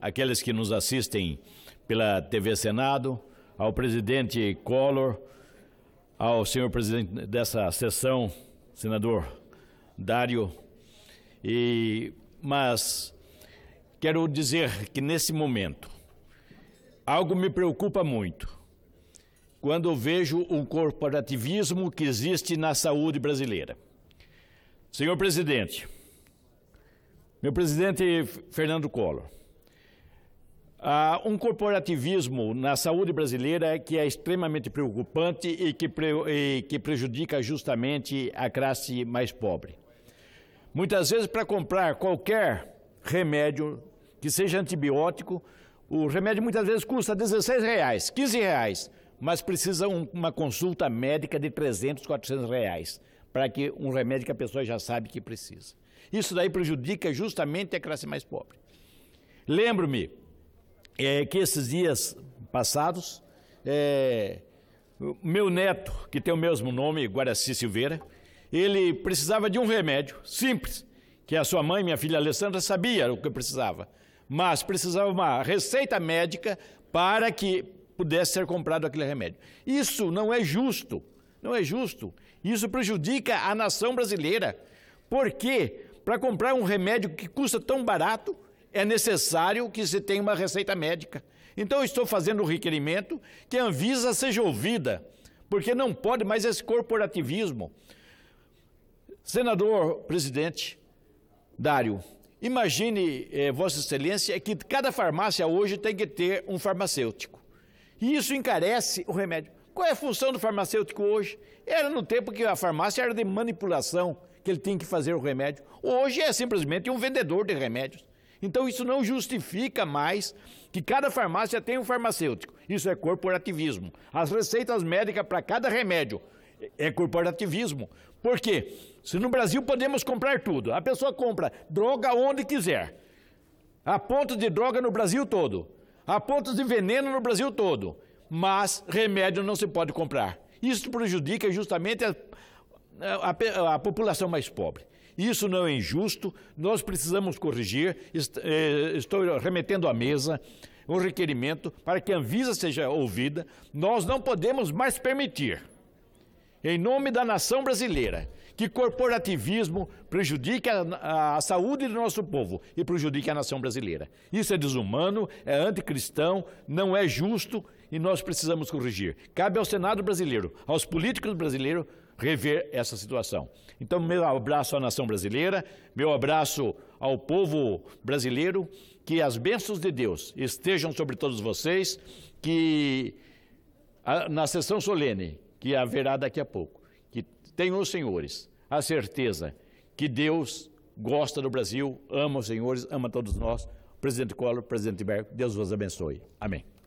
aqueles que nos assistem pela TV Senado, ao presidente Collor, ao senhor presidente dessa sessão, senador Dário. E, mas quero dizer que nesse momento algo me preocupa muito quando vejo o corporativismo que existe na saúde brasileira. Senhor presidente, meu presidente Fernando Collor, Há ah, um corporativismo na saúde brasileira que é extremamente preocupante e que, pre, e que prejudica justamente a classe mais pobre. Muitas vezes, para comprar qualquer remédio, que seja antibiótico, o remédio muitas vezes custa 16 reais, 15 reais, mas precisa um, uma consulta médica de 300, 400 reais para que um remédio que a pessoa já sabe que precisa. Isso daí prejudica justamente a classe mais pobre. Lembro-me, é, que esses dias passados, é, meu neto, que tem o mesmo nome, Guaraci Silveira, ele precisava de um remédio simples, que a sua mãe, minha filha Alessandra, sabia o que precisava, mas precisava uma receita médica para que pudesse ser comprado aquele remédio. Isso não é justo, não é justo. Isso prejudica a nação brasileira, porque para comprar um remédio que custa tão barato, é necessário que se tenha uma receita médica. Então, estou fazendo um requerimento que a Anvisa seja ouvida, porque não pode mais esse corporativismo. Senador, presidente, Dário, imagine, eh, Vossa Excelência, que cada farmácia hoje tem que ter um farmacêutico. E isso encarece o remédio. Qual é a função do farmacêutico hoje? Era no tempo que a farmácia era de manipulação, que ele tinha que fazer o remédio. Hoje é simplesmente um vendedor de remédios. Então isso não justifica mais que cada farmácia tenha um farmacêutico. Isso é corporativismo. As receitas médicas para cada remédio é corporativismo. Por quê? Se no Brasil podemos comprar tudo, a pessoa compra droga onde quiser. Há pontos de droga no Brasil todo. Há pontos de veneno no Brasil todo. Mas remédio não se pode comprar. Isso prejudica justamente a, a, a, a população mais pobre. Isso não é injusto, nós precisamos corrigir. Eh, estou remetendo à mesa um requerimento para que a Anvisa seja ouvida. Nós não podemos mais permitir, em nome da nação brasileira, que corporativismo prejudique a, a, a, saúde do nosso povo e prejudique a nação brasileira. Isso é desumano, é anticristão, não é justo e nós precisamos corrigir. Cabe ao Senado brasileiro, aos políticos brasileiros, rever essa situação. Então, meu abraço à nação brasileira, meu abraço ao povo brasileiro, que as bênçãos de Deus estejam sobre todos vocês, que a, na sessão solene que haverá daqui a pouco, que tenham os senhores a certeza que Deus gosta do Brasil, ama os senhores, ama todos nós. Presidente Collor, presidente Berco, Deus os abençoe. Amém.